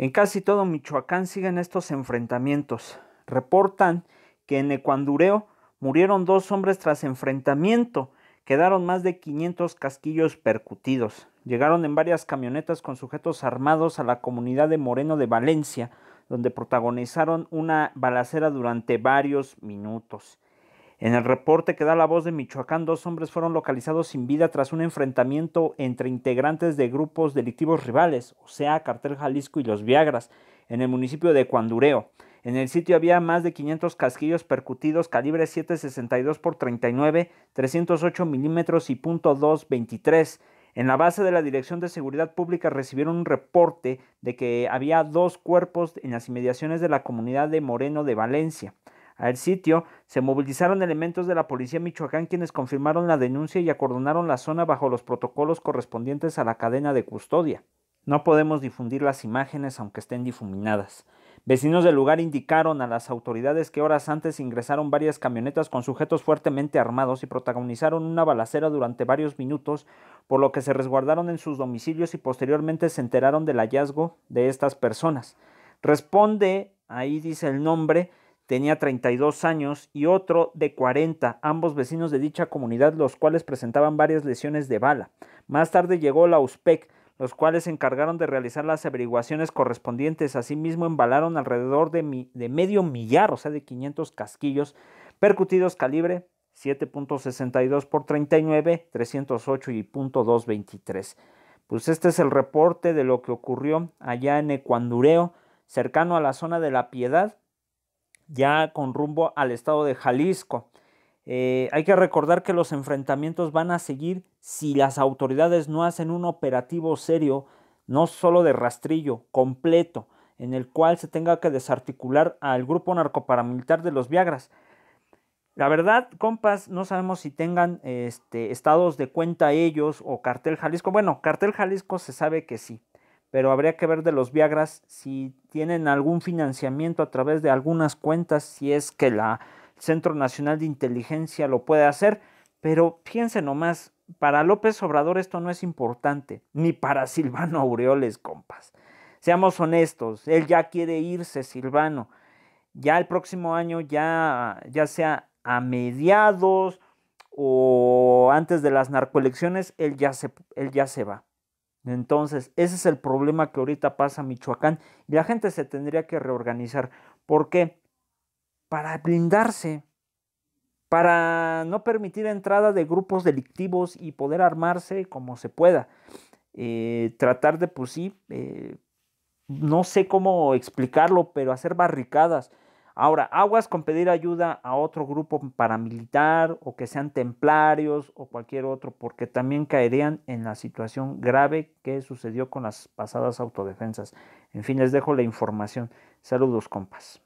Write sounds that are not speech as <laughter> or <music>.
En casi todo Michoacán siguen estos enfrentamientos. Reportan que en Ecuandureo murieron dos hombres tras enfrentamiento. Quedaron más de 500 casquillos percutidos. Llegaron en varias camionetas con sujetos armados a la comunidad de Moreno de Valencia, donde protagonizaron una balacera durante varios minutos. En el reporte que da la voz de Michoacán, dos hombres fueron localizados sin vida tras un enfrentamiento entre integrantes de grupos delictivos rivales, o sea, Cartel Jalisco y los Viagras, en el municipio de Cuandureo. En el sitio había más de 500 casquillos percutidos calibre 7.62 por 39, 308 milímetros y .223. En la base de la Dirección de Seguridad Pública recibieron un reporte de que había dos cuerpos en las inmediaciones de la comunidad de Moreno de Valencia. Al sitio se movilizaron elementos de la Policía Michoacán quienes confirmaron la denuncia y acordonaron la zona bajo los protocolos correspondientes a la cadena de custodia. No podemos difundir las imágenes aunque estén difuminadas. Vecinos del lugar indicaron a las autoridades que horas antes ingresaron varias camionetas con sujetos fuertemente armados y protagonizaron una balacera durante varios minutos, por lo que se resguardaron en sus domicilios y posteriormente se enteraron del hallazgo de estas personas. Responde, ahí dice el nombre, tenía 32 años y otro de 40, ambos vecinos de dicha comunidad, los cuales presentaban varias lesiones de bala. Más tarde llegó la USPEC, los cuales se encargaron de realizar las averiguaciones correspondientes. Asimismo, embalaron alrededor de, medio millar, o sea, de 500 casquillos percutidos calibre 7.62 por 39, 308 y .223. Pues este es el reporte de lo que ocurrió allá en Ecuandureo, cercano a la zona de La Piedad, ya con rumbo al estado de Jalisco. Eh, hay que recordar que los enfrentamientos van a seguir si las autoridades no hacen un operativo serio, no solo de rastrillo, completo, en el cual se tenga que desarticular al grupo narcoparamilitar de los Viagras. La verdad, compas, no sabemos si tengan este, estados de cuenta ellos o Cartel Jalisco. Bueno, Cartel Jalisco se sabe que sí pero habría que ver de los Viagras si tienen algún financiamiento a través de algunas cuentas, si es que el Centro Nacional de Inteligencia lo puede hacer. Pero piensen nomás, para López Obrador esto no es importante, ni para <laughs> Silvano Aureoles, compas. Seamos honestos, él ya quiere irse, Silvano. Ya el próximo año, ya, ya sea a mediados o antes de las narcoelecciones, él ya se, él ya se va. Entonces, ese es el problema que ahorita pasa Michoacán y la gente se tendría que reorganizar. ¿Por qué? Para blindarse, para no permitir entrada de grupos delictivos y poder armarse como se pueda. Eh, tratar de, pues sí, eh, no sé cómo explicarlo, pero hacer barricadas Ahora, aguas con pedir ayuda a otro grupo paramilitar o que sean templarios o cualquier otro, porque también caerían en la situación grave que sucedió con las pasadas autodefensas. En fin, les dejo la información. Saludos, compas.